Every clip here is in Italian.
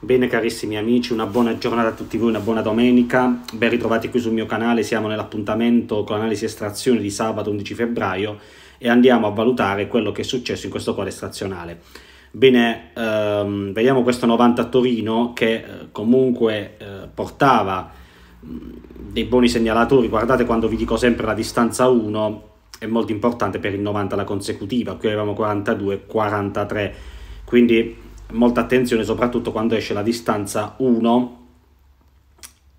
Bene carissimi amici, una buona giornata a tutti voi, una buona domenica, ben ritrovati qui sul mio canale, siamo nell'appuntamento con l'analisi estrazione di sabato 11 febbraio e andiamo a valutare quello che è successo in questo quale estrazionale. Bene, ehm, vediamo questo 90 a Torino che eh, comunque eh, portava mh, dei buoni segnalatori, guardate quando vi dico sempre la distanza 1 è molto importante per il 90 la consecutiva, qui avevamo 42-43, quindi molta attenzione soprattutto quando esce la distanza 1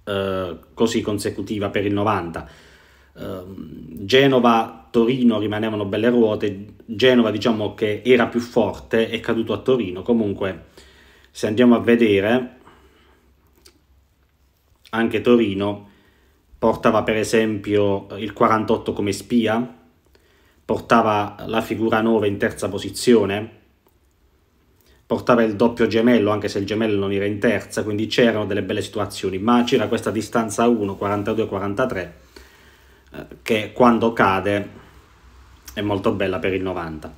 eh, così consecutiva per il 90 ehm, Genova Torino rimanevano belle ruote Genova diciamo che era più forte è caduto a Torino comunque se andiamo a vedere anche Torino portava per esempio il 48 come spia portava la figura 9 in terza posizione portava il doppio gemello, anche se il gemello non era in terza, quindi c'erano delle belle situazioni, ma c'era questa distanza 1, 42-43, eh, che quando cade è molto bella per il 90.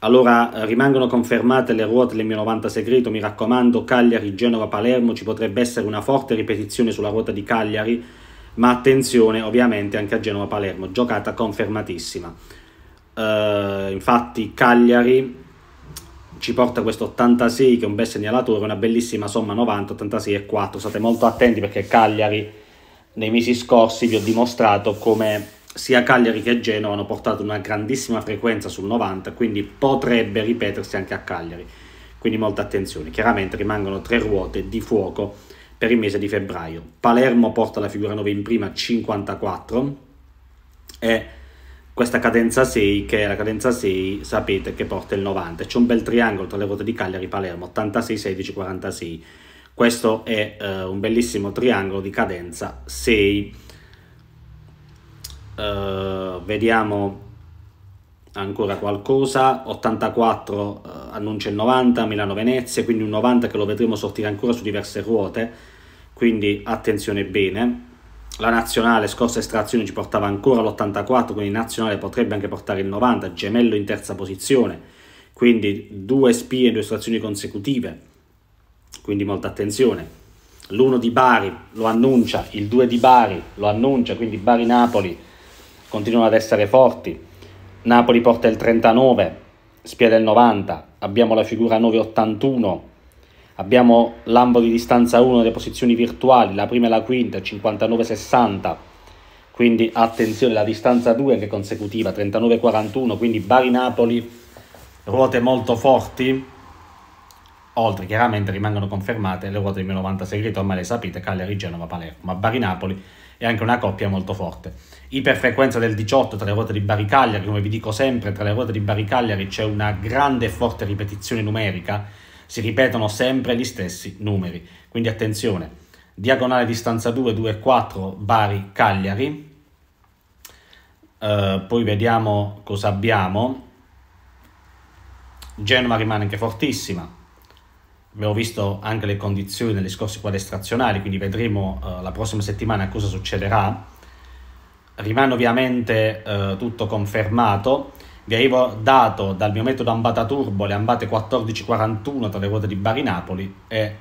Allora eh, rimangono confermate le ruote del mio 90 segreto, mi raccomando, Cagliari, Genova, Palermo, ci potrebbe essere una forte ripetizione sulla ruota di Cagliari, ma attenzione ovviamente anche a Genova, Palermo, giocata confermatissima. Uh, infatti Cagliari ci porta questo 86 che è un bel segnalatore, una bellissima somma 90, 86 e 4. State molto attenti perché Cagliari nei mesi scorsi vi ho dimostrato come sia Cagliari che Genova hanno portato una grandissima frequenza sul 90, quindi potrebbe ripetersi anche a Cagliari. Quindi molta attenzione. Chiaramente rimangono tre ruote di fuoco per il mese di febbraio. Palermo porta la figura 9 in prima 54 e questa cadenza 6, che è la cadenza 6, sapete che porta il 90. C'è un bel triangolo tra le ruote di Cagliari e Palermo, 86, 16, 46. Questo è uh, un bellissimo triangolo di cadenza 6. Uh, eh, vediamo ancora qualcosa. 84 uh, eh, annuncia il 90, Milano-Venezia, quindi un 90 che lo vedremo sortire ancora su diverse ruote. Quindi attenzione bene la nazionale scorsa estrazione ci portava ancora l'84, quindi nazionale potrebbe anche portare il 90, gemello in terza posizione, quindi due spie e due estrazioni consecutive, quindi molta attenzione. L'1 di Bari lo annuncia, il 2 di Bari lo annuncia, quindi Bari-Napoli continuano ad essere forti. Napoli porta il 39, spia del 90, abbiamo la figura 981 abbiamo l'ambo di distanza 1 delle posizioni virtuali, la prima e la quinta 59-60, quindi attenzione, la distanza 2 anche consecutiva 39-41, quindi Bari-Napoli, ruote molto forti, oltre chiaramente rimangono confermate le ruote di meno 96 gradi, ormai le sapete, Cagliari-Genova-Palermo, ma Bari-Napoli è anche una coppia molto forte. Iperfrequenza del 18 tra le ruote di Bari-Cagliari, come vi dico sempre, tra le ruote di Bari-Cagliari c'è una grande e forte ripetizione numerica, si ripetono sempre gli stessi numeri. Quindi attenzione, diagonale distanza 2, 2, 4, Bari, Cagliari. Uh, poi vediamo cosa abbiamo. Genova rimane anche fortissima. Abbiamo visto anche le condizioni negli scorsi quadestrazionali, quindi vedremo uh, la prossima settimana cosa succederà. Rimane ovviamente uh, tutto confermato vi avevo dato dal mio metodo ambata turbo le ambate 14-41 tra le ruote di Bari-Napoli e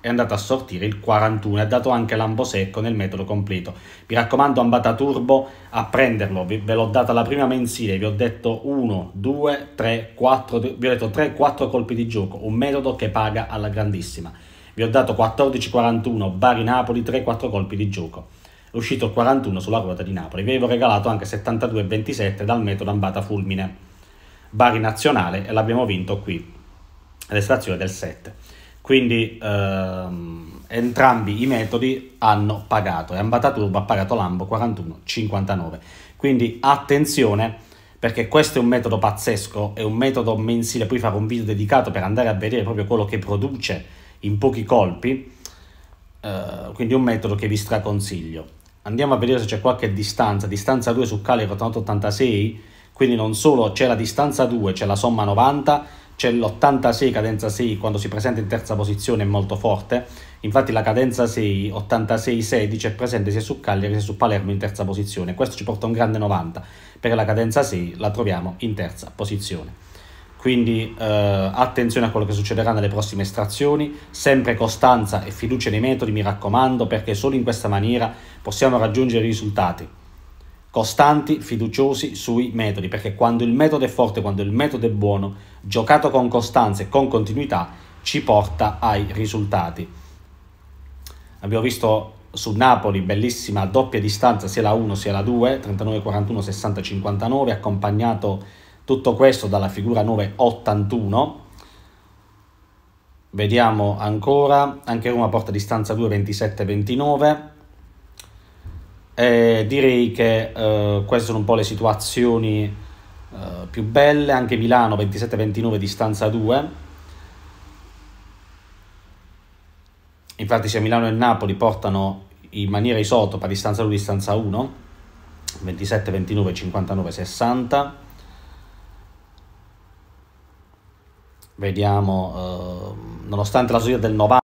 è andato a sortire il 41 e ha dato anche l'ambo secco nel metodo completo. Mi raccomando ambata turbo a prenderlo, vi, ve l'ho data la prima mensile, vi ho detto 1, 2, 3, 4, vi ho detto 3, 4 colpi di gioco, un metodo che paga alla grandissima. Vi ho dato 14-41 Bari-Napoli, 3, 4 colpi di gioco è uscito il 41 sulla ruota di Napoli. Vi avevo regalato anche 72-27 dal metodo Ambata Fulmine, Bari Nazionale, e l'abbiamo vinto qui, all'estrazione del 7. Quindi ehm, entrambi i metodi hanno pagato e Ambata Turbo ha pagato Lambo 41-59. Quindi attenzione perché questo è un metodo pazzesco, è un metodo mensile, poi farò un video dedicato per andare a vedere proprio quello che produce in pochi colpi, uh, quindi un metodo che vi straconsiglio andiamo a vedere se c'è qualche distanza, distanza 2 su Cali 486, quindi non solo c'è la distanza 2, c'è la somma 90, c'è l'86 cadenza 6 quando si presenta in terza posizione è molto forte, infatti la cadenza 6, 86-16 è presente sia su Cagliari che su Palermo in terza posizione, questo ci porta a un grande 90, perché la cadenza 6 la troviamo in terza posizione quindi eh, attenzione a quello che succederà nelle prossime estrazioni, sempre costanza e fiducia nei metodi, mi raccomando, perché solo in questa maniera possiamo raggiungere i risultati. Costanti, fiduciosi sui metodi, perché quando il metodo è forte, quando il metodo è buono, giocato con costanza e con continuità, ci porta ai risultati. Abbiamo visto su Napoli, bellissima doppia distanza, sia la 1 sia la 2, 39-41, 60-59, accompagnato tutto questo dalla figura 981. Vediamo ancora, anche Roma porta distanza 2, 27, 29. E direi che eh, queste sono un po' le situazioni eh, più belle, anche Milano 27-29 distanza 2. Infatti sia Milano e Napoli portano in maniera isotopa distanza 1 distanza 1, 27-29, 59-60. vediamo, eh, nonostante la soglia del 90